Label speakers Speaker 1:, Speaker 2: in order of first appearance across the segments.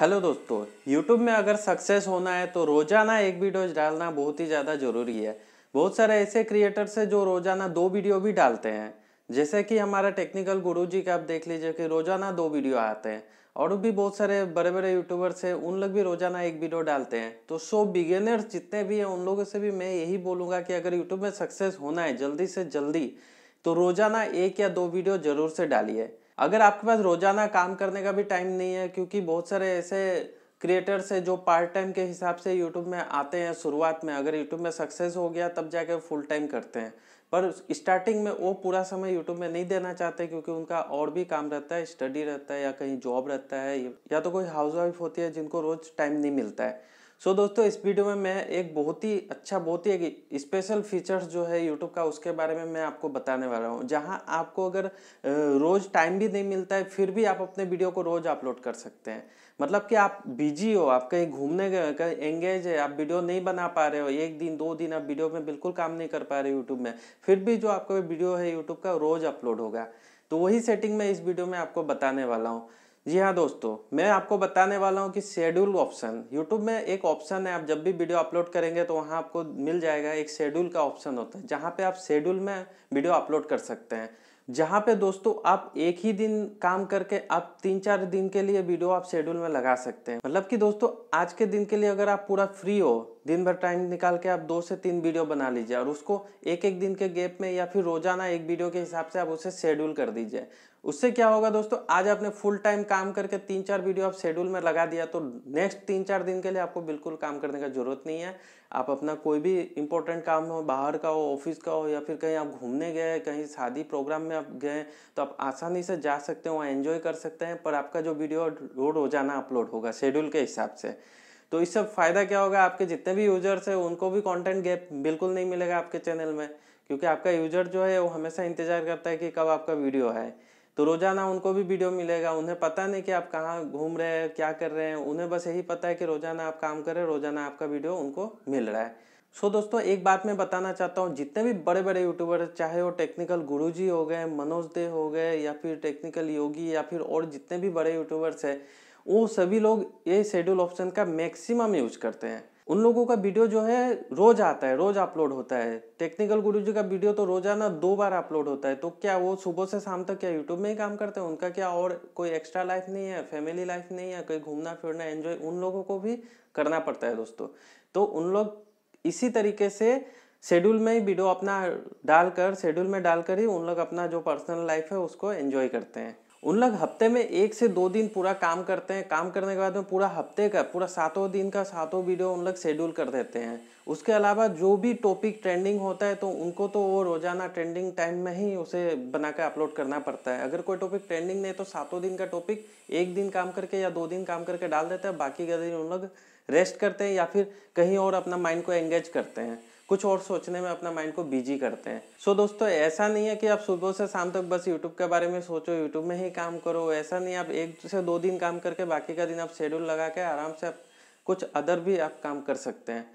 Speaker 1: hello दोस्तों YouTube में अगर सक्सेस होना है तो रोजाना एक वीडियो डालना बहुत ही ज़्यादा ज़रूरी है बहुत सारे ऐसे क्रिएटर्स हैं जो रोजाना दो वीडियो भी डालते हैं जैसे कि हमारा टेक्निकल गुरु जी का आप देख लीजिए कि रोजाना दो वीडियो आते हैं और भी बहुत सारे बड़े बड़े यूट्यूबर्स हैं उन लोग भी रोजाना एक वीडियो डालते हैं तो सो बिगेनर्स जितने भी हैं उन लोगों से भी मैं यही बोलूँगा कि अगर यूट्यूब में सक्सेस होना है जल्दी से जल्दी तो रोजाना एक या दो वीडियो जरूर से डालिए अगर आपके पास रोजाना काम करने का भी टाइम नहीं है क्योंकि बहुत सारे ऐसे क्रिएटर्स है जो पार्ट टाइम के हिसाब से यूट्यूब में आते हैं शुरुआत में अगर यूट्यूब में सक्सेस हो गया तब जाके फुल टाइम करते हैं पर स्टार्टिंग में वो पूरा समय यूट्यूब में नहीं देना चाहते क्योंकि उनका और भी काम रहता है स्टडी रहता है या कहीं जॉब रहता है या तो कोई हाउस वाइफ होती है जिनको रोज़ टाइम नहीं मिलता है सो so, दोस्तों इस वीडियो में मैं एक बहुत ही अच्छा बहुत ही एक स्पेशल फीचर्स जो है यूट्यूब का उसके बारे में मैं आपको बताने वाला हूँ जहाँ आपको अगर रोज़ टाइम भी नहीं मिलता है फिर भी आप अपने वीडियो को रोज़ अपलोड कर सकते हैं मतलब कि आप बिजी हो आप कहीं घूमने गए कहीं एंगेज है आप वीडियो नहीं बना पा रहे हो एक दिन दो दिन आप वीडियो में बिल्कुल काम नहीं कर पा रहे यूट्यूब में फिर भी जो आपका वीडियो है यूट्यूब का रोज़ अपलोड होगा तो वही सेटिंग मैं इस वीडियो में आपको बताने वाला हूँ जी हाँ दोस्तों मैं आपको बताने वाला हूँ कि शेड्यूल ऑप्शन यूट्यूब में एक ऑप्शन है आप जब भी वीडियो अपलोड करेंगे तो वहाँ आपको मिल जाएगा एक शेड्यूल का ऑप्शन होता है जहाँ पे आप शेड्यूल में वीडियो अपलोड कर सकते हैं जहाँ पे दोस्तों आप एक ही दिन काम करके आप तीन चार दिन के लिए वीडियो आप शेड्यूल में लगा सकते हैं मतलब कि दोस्तों आज के दिन के लिए अगर आप पूरा फ्री हो दिन भर टाइम निकाल के आप दो से तीन वीडियो बना लीजिए और उसको एक एक दिन के गैप में या फिर रोजाना एक वीडियो के हिसाब से आप उसे शेड्यूल कर दीजिए उससे क्या होगा दोस्तों आज आपने फुल टाइम काम करके तीन चार वीडियो आप शेड्यूल में लगा दिया तो नेक्स्ट तीन चार दिन के लिए आपको बिल्कुल काम करने का जरूरत नहीं है आप अपना कोई भी इंपॉर्टेंट काम हो बाहर का हो ऑफिस का हो या फिर कहीं आप घूमने गए कहीं शादी प्रोग्राम में आप गए तो आप आसानी से जा सकते हो वहाँ एंजॉय कर सकते हैं पर आपका जो वीडियो रोजाना अपलोड होगा शेड्यूल के हिसाब से तो इससे फ़ायदा क्या होगा आपके जितने भी यूजर्स हैं उनको भी कॉन्टेंट गैप बिल्कुल नहीं मिलेगा आपके चैनल में क्योंकि आपका यूजर जो है वो हमेशा इंतज़ार करता है कि कब आपका वीडियो है तो रोज़ाना उनको भी वीडियो मिलेगा उन्हें पता नहीं कि आप कहाँ घूम रहे हैं क्या कर रहे हैं उन्हें बस यही पता है कि रोज़ाना आप काम कर रहे हैं रोज़ाना आपका वीडियो उनको मिल रहा है सो so, दोस्तों एक बात मैं बताना चाहता हूँ जितने भी बड़े बड़े यूट्यूबर चाहे वो टेक्निकल गुरुजी हो गए मनोज दे हो गए या फिर टेक्निकल योगी या फिर और जितने भी बड़े यूट्यूबर्स हैं वो सभी लोग ये शेड्यूल ऑप्शन का मैक्सिमम यूज करते हैं उन लोगों का वीडियो जो है रोज आता है रोज अपलोड होता है टेक्निकल गुरु जी का वीडियो तो रोजाना दो बार अपलोड होता है तो क्या वो सुबह से शाम तक क्या यूट्यूब में ही काम करते हैं उनका क्या और कोई एक्स्ट्रा लाइफ नहीं है फैमिली लाइफ नहीं है कोई घूमना फिरना एंजॉय उन लोगों को भी करना पड़ता है दोस्तों तो उन लोग इसी तरीके से शेड्यूल में ही वीडियो अपना डालकर शेड्यूल में डालकर ही उन लोग अपना जो पर्सनल लाइफ है उसको एंजॉय करते हैं उन लोग हफ्ते में एक से दो दिन पूरा काम करते हैं काम करने के बाद में पूरा हफ्ते का पूरा सातों दिन का सातों वीडियो उन लोग शेड्यूल कर देते हैं उसके अलावा जो भी टॉपिक ट्रेंडिंग होता है तो उनको तो वो रोज़ाना ट्रेंडिंग टाइम में ही उसे बना कर अपलोड करना पड़ता है अगर कोई टॉपिक ट्रेंडिंग नहीं तो सातों दिन का टॉपिक एक दिन काम करके या दो दिन काम करके डाल देते हैं बाकी का दिन उन लोग रेस्ट करते हैं या फिर कहीं और अपना माइंड को एंगेज करते हैं कुछ और सोचने में अपना माइंड को बिजी करते हैं सो so, दोस्तों ऐसा नहीं है कि आप सुबह से शाम तक बस यूट्यूब के बारे में सोचो यूट्यूब में ही काम करो ऐसा नहीं आप एक से दो दिन काम करके बाकी का दिन आप शेड्यूल लगा के आराम से आप कुछ अदर भी आप काम कर सकते हैं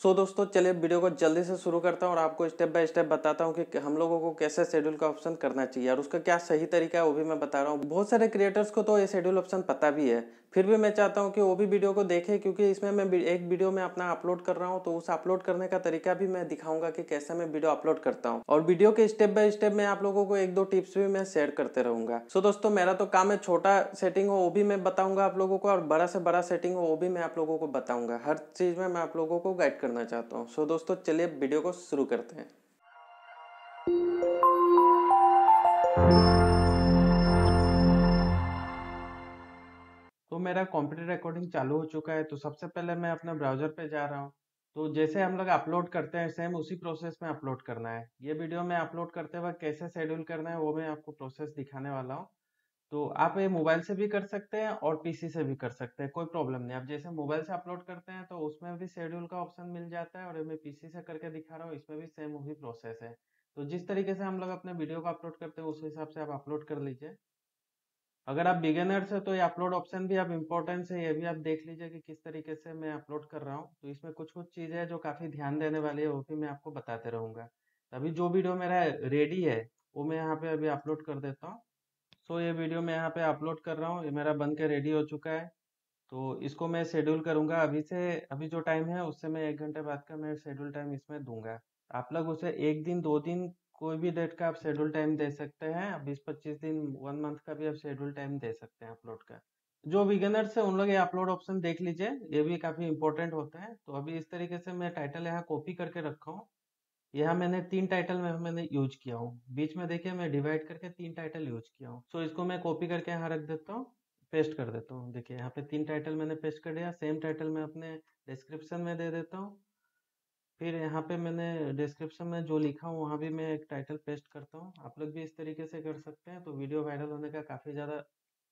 Speaker 1: सो so, दोस्तों चलिए वीडियो को जल्दी से शुरू करता हूँ और आपको स्टेप बाय स्टेप बताता हूँ कि हम लोगों को कैसे शेड्यूल का ऑप्शन करना चाहिए और उसका क्या सही तरीका है वो भी मैं बता रहा हूँ बहुत सारे क्रिएटर्स को तो ये शेड्यूल ऑप्शन पता भी है फिर भी मैं चाहता हूँ कि वो भी वीडियो को देखें क्योंकि इसमें मैं एक वीडियो में अपना अपलोड कर रहा हूँ तो उस अपलोड करने का तरीका भी मैं दिखाऊंगा कि कैसे मैं वीडियो अपलोड करता हूँ और वीडियो के स्टेप बाय स्टेप मैं आप लोगों को एक दो टिप्स भी मैं शेयर करते रहूंगा सो so, दोस्तों मेरा तो काम है छोटा सेटिंग हो वो भी मैं बताऊंगा आप लोगों को और बड़ा से बड़ा सेटिंग हो वो भी मैं आप लोगों को बताऊंगा हर चीज में मैं आप लोगों को गाइड करना चाहता हूँ सो so, दोस्तों चलिए वीडियो को शुरू करते हैं तो मेरा कंप्यूटर रिकॉर्डिंग चालू हो चुका है तो सबसे पहले मैं अपने ब्राउजर पे जा रहा हूँ तो जैसे हम लोग अपलोड करते हैं सेम उसी प्रोसेस में अपलोड करना है ये वीडियो में अपलोड करते वक्त कैसे शेड्यूल करना है वो मैं आपको प्रोसेस दिखाने वाला हूँ तो आप ये मोबाइल से भी कर सकते हैं और पीसी से भी कर सकते हैं कोई प्रॉब्लम नहीं आप जैसे मोबाइल से अपलोड करते हैं तो उसमें भी शेड्यूल का ऑप्शन मिल जाता है और ये मैं पीसी से करके दिखा रहा हूँ इसमें भी सेम वही प्रोसेस है तो जिस तरीके से हम लोग अपने वीडियो को अपलोड करते हैं उस हिसाब से आप अपलोड कर लीजिए अगर आप बिगेनर्स है तो ये अपलोड ऑप्शन भी आप इम्पोर्टेंस है ये भी आप देख लीजिए कि किस तरीके से मैं अपलोड कर रहा हूँ तो इसमें कुछ कुछ चीज़ें हैं जो काफ़ी ध्यान देने वाली है वो भी मैं आपको बताते रहूँगा अभी जो वीडियो मेरा रेडी है वो मैं यहाँ पे अभी अपलोड कर देता हूँ सो ये वीडियो मैं यहाँ पे अपलोड कर रहा हूँ ये मेरा बन के रेडी हो चुका है तो इसको मैं शेड्यूल करूँगा अभी से अभी जो टाइम है उससे मैं एक घंटे बाद का मैं शेड्यूल टाइम इसमें दूंगा आप लोग उसे एक दिन दो दिन कोई भी डेट का आप शेड्यूल टाइम दे सकते हैं बीस पच्चीस दिन वन मंथ का भी आप शेड्यूल टाइम दे सकते हैं अपलोड का जो विगनर्स है उन लोग ये अपलोड ऑप्शन देख लीजिए ये भी काफ़ी इंपॉर्टेंट होता है तो अभी इस तरीके से मैं टाइटल यहाँ कॉपी करके रखा हूँ यह मैंने तीन टाइटल में मैंने यूज किया हूँ बीच में देखिए मैं डिवाइड करके तीन टाइटल यूज किया हूँ सो so, इसको मैं कॉपी करके यहाँ रख देता हूँ पेस्ट कर देता हूँ देखिए यहाँ पे तीन टाइटल मैंने पेस्ट कर दिया सेम टाइटल मैं अपने डिस्क्रिप्शन में दे देता हूँ फिर यहाँ पे मैंने डिस्क्रिप्शन में जो लिखा हूँ वहाँ भी मैं एक टाइटल पेस्ट करता हूँ आप लोग भी इस तरीके से कर सकते हैं तो वीडियो वायरल होने का काफ़ी ज़्यादा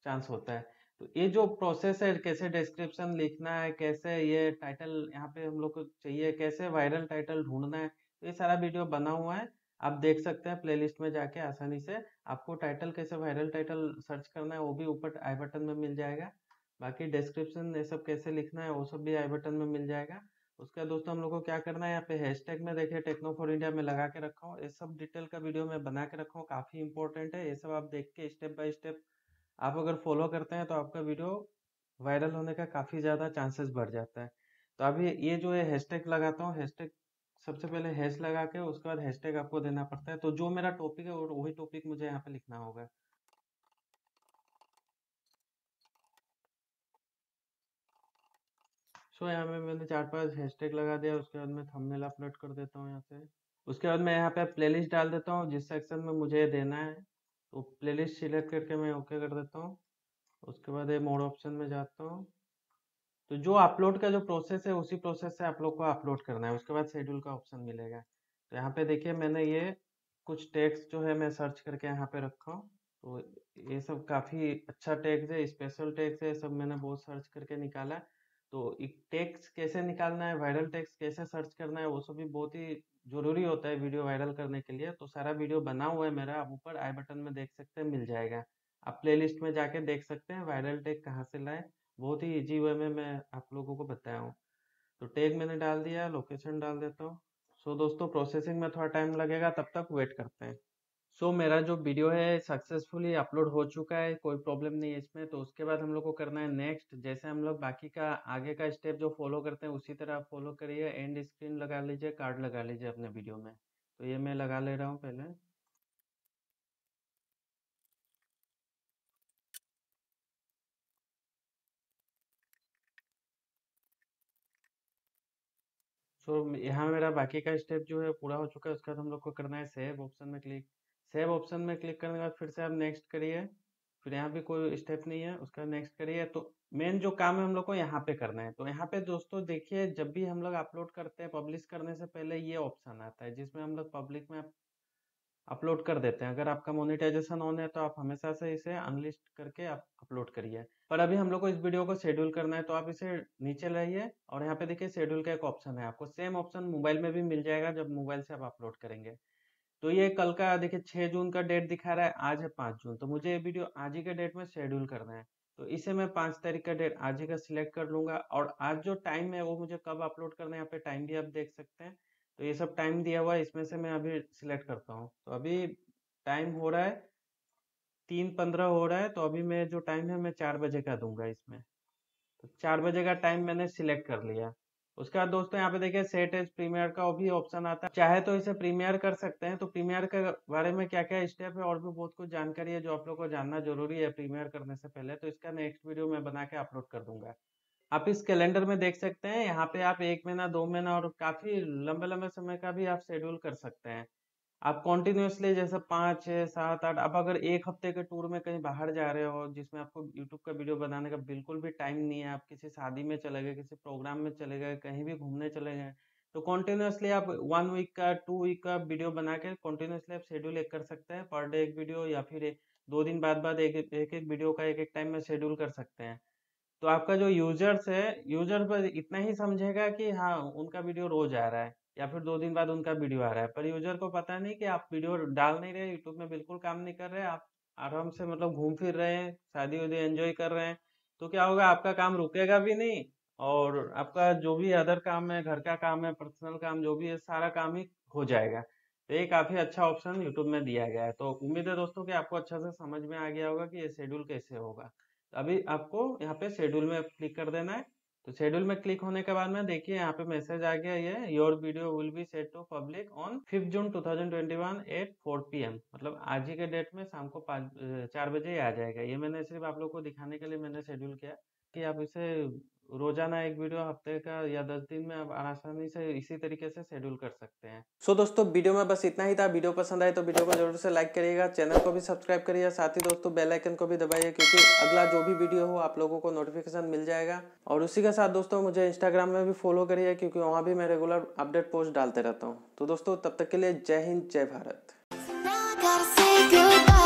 Speaker 1: चांस होता है तो ये जो प्रोसेस है कैसे डिस्क्रिप्शन लिखना है कैसे ये टाइटल यहाँ पे हम लोग को चाहिए कैसे वायरल टाइटल ढूंढना है तो ये सारा वीडियो बना हुआ है आप देख सकते हैं प्लेलिस्ट में जाके आसानी से आपको टाइटल कैसे वायरल टाइटल सर्च करना है वो भी ऊपर आई बटन में मिल जाएगा बाकी डिस्क्रिप्शन ये सब कैसे लिखना है वो सब भी आई बटन में मिल जाएगा उसका दोस्तों हम लोग को क्या करना है यहाँ पे हैशटैग में देखिए टेक्नो फॉर इंडिया में लगा के रखा हूँ ये सब डिटेल का वीडियो मैं बना के रखा हूँ काफ़ी इंपॉर्टेंट है ये सब आप देख के स्टेप बाय स्टेप आप अगर फॉलो करते हैं तो आपका वीडियो वायरल होने का काफ़ी ज़्यादा चांसेस बढ़ जाता है तो अभी ये जो है हैशटैग लगाता हूँ हैशटैग सबसे पहले हैश लगा के उसके बाद हैशटैग आपको देना पड़ता है तो जो मेरा टॉपिक है और वही टॉपिक मुझे यहाँ पे लिखना होगा सो so, यहाँ पे मैंने चार पांच हैशटैग लगा दिया उसके बाद मैं थंबनेल अपलोड कर देता हूँ यहाँ से उसके बाद मैं यहाँ पे लिस्ट डाल देता हूँ जिस सेक्शन में मुझे देना है तो प्लेलिस्ट सिलेक्ट करके मैं ओके कर देता हूँ उसके बाद ये मोड ऑप्शन में जाता हूँ तो जो अपलोड का जो प्रोसेस है उसी प्रोसेस से आप लोग को अपलोड करना है उसके बाद शेड्यूल का ऑप्शन मिलेगा तो यहाँ पे देखिए मैंने ये कुछ टेक्स्ट जो है मैं सर्च करके यहाँ पे रखा हूँ तो ये सब काफ़ी अच्छा टेक्स्ट है स्पेशल टेक्स्ट है सब मैंने बहुत सर्च करके निकाला है तो एक टेक्स कैसे निकालना है वायरल टेक्स कैसे सर्च करना है वो सब भी बहुत ही जरूरी होता है वीडियो वायरल करने के लिए तो सारा वीडियो बना हुआ है मेरा आप ऊपर आई बटन में देख सकते हैं मिल जाएगा आप प्लेलिस्ट में जाके देख सकते हैं वायरल टेक कहाँ से लाए बहुत ही इजी वे में मैं आप लोगों को बताया हूँ तो टैग मैंने डाल दिया लोकेशन डाल देता हूँ सो so, दोस्तों प्रोसेसिंग में थोड़ा टाइम लगेगा तब तक वेट करते हैं सो so, मेरा जो वीडियो है सक्सेसफुली अपलोड हो चुका है कोई प्रॉब्लम नहीं है इसमें तो उसके बाद हम लोग को करना है नेक्स्ट जैसे हम लोग बाकी का आगे का स्टेप जो फॉलो करते हैं उसी तरह फॉलो करिए एंड स्क्रीन लगा लीजिए कार्ड लगा लीजिए अपने वीडियो में तो ये मैं लगा ले रहा हूँ पहले सो यहाँ मेरा बाकी का स्टेप जो है पूरा हो चुका है उसके बाद हम लोग को करना है सेव ऑप्शन में क्लिक सेव ऑप्शन में क्लिक करने के बाद फिर से आप नेक्स्ट करिए फिर यहाँ भी कोई स्टेप नहीं है उसका नेक्स्ट करिए तो मेन जो काम है हम लोग को यहाँ पे करना है तो यहाँ पे दोस्तों देखिए जब भी हम लोग अपलोड करते हैं पब्लिश करने से पहले ये ऑप्शन आता है जिसमें हम लोग पब्लिक में अपलोड कर देते हैं अगर आपका मोनिटाइजेशन ऑन है तो आप हमेशा से इसे अनलिस्ट करके आप अपलोड करिए पर अभी हम लोग को इस वीडियो को शेड्यूल करना है तो आप इसे नीचे लाइए और यहाँ पे देखिए शेड्यूल का एक ऑप्शन है आपको सेम ऑप्शन मोबाइल में भी मिल जाएगा जब मोबाइल से आप अपलोड करेंगे तो ये कल का देखिए छह जून का डेट दिखा रहा है आज है पाँच जून तो मुझे ये वीडियो आज ही के डेट में शेड्यूल करना है तो इसे मैं पांच तारीख का डेट आज ही का सिलेक्ट कर लूंगा और आज जो टाइम है वो मुझे कब अपलोड करना है यहाँ पे टाइम भी आप देख सकते हैं तो ये सब टाइम दिया हुआ है इसमें से मैं अभी सिलेक्ट करता हूँ तो अभी टाइम हो रहा है तीन पंद्रह हो रहा है तो अभी मैं जो टाइम है मैं चार बजे का दूंगा इसमें तो चार बजे का टाइम मैंने सिलेक्ट कर लिया उसके बाद दोस्तों यहाँ पे देखिए सेट एज प्रीमियर का भी ऑप्शन आता है चाहे तो इसे प्रीमियर कर सकते हैं तो प्रीमियर के बारे में क्या क्या स्टेप है और भी बहुत कुछ जानकारी है जो आप लोग को जानना जरूरी है प्रीमियर करने से पहले तो इसका नेक्स्ट वीडियो मैं बना के अपलोड कर दूंगा आप इस कैलेंडर में देख सकते हैं यहाँ पे आप एक महीना दो महीना और काफी लंबे लंबे समय का भी आप शेड्यूल कर सकते हैं आप कॉन्टिन्यूसली जैसे पाँच छः सात आठ आप अगर एक हफ्ते के टूर में कहीं बाहर जा रहे हो जिसमें आपको यूट्यूब का वीडियो बनाने का बिल्कुल भी टाइम नहीं है आप किसी शादी में चले गए किसी प्रोग्राम में चले गए कहीं भी घूमने चले गए तो कॉन्टिन्यूसली आप वन वीक का टू वीक का वीडियो बना के कॉन्टिन्यूसली आप शेड्यूल एक कर सकते हैं पर डे एक वीडियो या फिर दो दिन बाद बाद एक एक, एक वीडियो का एक एक टाइम में शेड्यूल कर सकते हैं तो आपका जो यूजर्स है यूजर पर इतना ही समझेगा कि हाँ उनका वीडियो रोज आ रहा है या फिर दो दिन बाद उनका वीडियो आ रहा है पर यूजर को पता नहीं कि आप वीडियो डाल नहीं रहे यूट्यूब में बिल्कुल काम नहीं कर रहे आप आराम से मतलब घूम फिर रहे हैं शादी उदी एंजॉय कर रहे हैं तो क्या होगा आपका काम रुकेगा भी नहीं और आपका जो भी अदर काम है घर का काम है पर्सनल काम जो भी है सारा काम ही हो जाएगा तो ये काफी अच्छा ऑप्शन यूट्यूब में दिया गया है तो उम्मीद है दोस्तों कि आपको अच्छा से समझ में आ गया होगा कि ये शेड्यूल कैसे होगा अभी आपको यहाँ पे शेड्यूल में क्लिक कर देना है तो शेड्यूल में क्लिक होने के बाद में देखिए यहाँ पे मैसेज आ गया ये your video will be set to public on fifth June 2021 at four P मतलब आज ही के डेट में शाम को पाँच चार बजे ही आ जाएगा ये मैंने सिर्फ आप लोग को दिखाने के लिए मैंने शेड्यूल किया कि आप इसे रोजाना एक वीडियो हफ्ते का या दस दिन में आप आसानी से इसी तरीके से शेड्यूल कर सकते हैं सो so, दोस्तों वीडियो में बस इतना ही था वीडियो पसंद आए तो वीडियो को जरूर से लाइक करिएगा चैनल को भी सब्सक्राइब करिएगा साथ ही दोस्तों बेल आइकन को भी दबाइए क्योंकि अगला जो भी वीडियो हो आप लोगों को नोटिफिकेशन मिल जाएगा और उसी के साथ दोस्तों मुझे इंस्टाग्राम में भी फॉलो करिए क्योंकि वहाँ भी मैं रेगुलर अपडेट पोस्ट डालते रहता हूँ तो दोस्तों तब तक के लिए जय हिंद जय भारत